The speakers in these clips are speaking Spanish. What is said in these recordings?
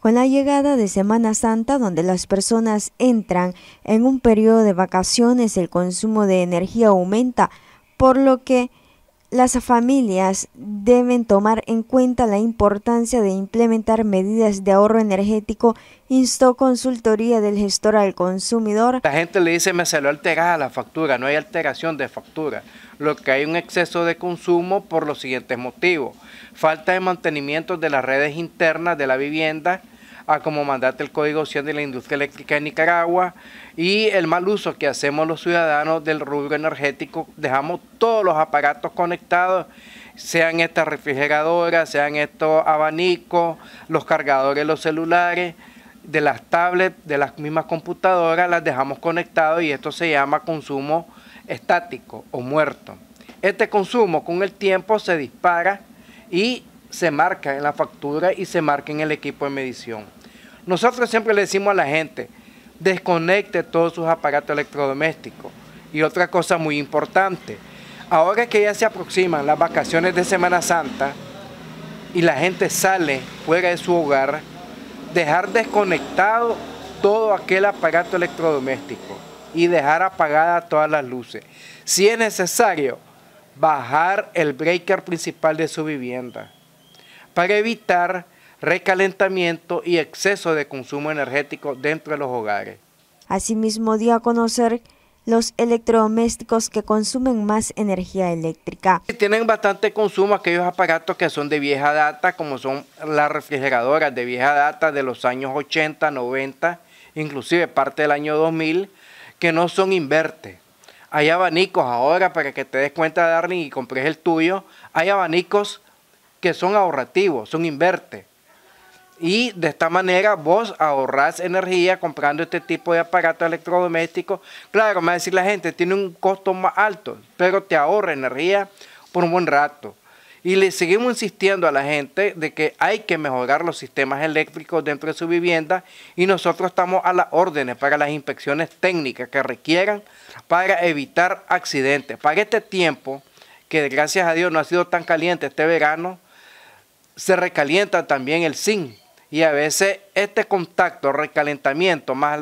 con la llegada de Semana Santa, donde las personas entran en un periodo de vacaciones, el consumo de energía aumenta, por lo que las familias deben tomar en cuenta la importancia de implementar medidas de ahorro energético, instó consultoría del gestor al consumidor. La gente le dice, me salió alterada la factura, no hay alteración de factura. Lo que hay un exceso de consumo por los siguientes motivos. Falta de mantenimiento de las redes internas de la vivienda, a como mandate el Código 100 de la Industria Eléctrica de Nicaragua y el mal uso que hacemos los ciudadanos del rubro energético. Dejamos todos los aparatos conectados, sean estas refrigeradoras, sean estos abanicos, los cargadores, los celulares, de las tablets, de las mismas computadoras, las dejamos conectados y esto se llama consumo estático o muerto. Este consumo con el tiempo se dispara y se marca en la factura y se marca en el equipo de medición. Nosotros siempre le decimos a la gente, desconecte todos sus aparatos electrodomésticos. Y otra cosa muy importante, ahora que ya se aproximan las vacaciones de Semana Santa y la gente sale fuera de su hogar, dejar desconectado todo aquel aparato electrodoméstico y dejar apagadas todas las luces. Si es necesario, bajar el breaker principal de su vivienda para evitar recalentamiento y exceso de consumo energético dentro de los hogares. Asimismo, dio a conocer los electrodomésticos que consumen más energía eléctrica. Tienen bastante consumo aquellos aparatos que son de vieja data, como son las refrigeradoras de vieja data de los años 80, 90, inclusive parte del año 2000, que no son inverte. Hay abanicos ahora, para que te des cuenta, Darling, y compres el tuyo, hay abanicos que son ahorrativos, son inverte. Y de esta manera vos ahorrás energía comprando este tipo de aparato electrodoméstico Claro, me va a decir la gente, tiene un costo más alto, pero te ahorra energía por un buen rato. Y le seguimos insistiendo a la gente de que hay que mejorar los sistemas eléctricos dentro de su vivienda y nosotros estamos a las órdenes para las inspecciones técnicas que requieran para evitar accidentes. Para este tiempo, que gracias a Dios no ha sido tan caliente este verano, se recalienta también el zinc y a veces este contacto, recalentamiento más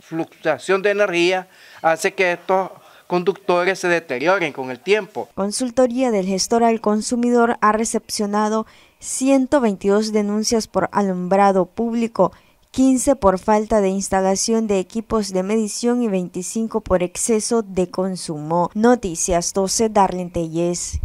fluctuación de energía hace que estos conductores se deterioren con el tiempo. Consultoría del gestor al consumidor ha recepcionado 122 denuncias por alumbrado público, 15 por falta de instalación de equipos de medición y 25 por exceso de consumo. Noticias 12 Darlene Telles.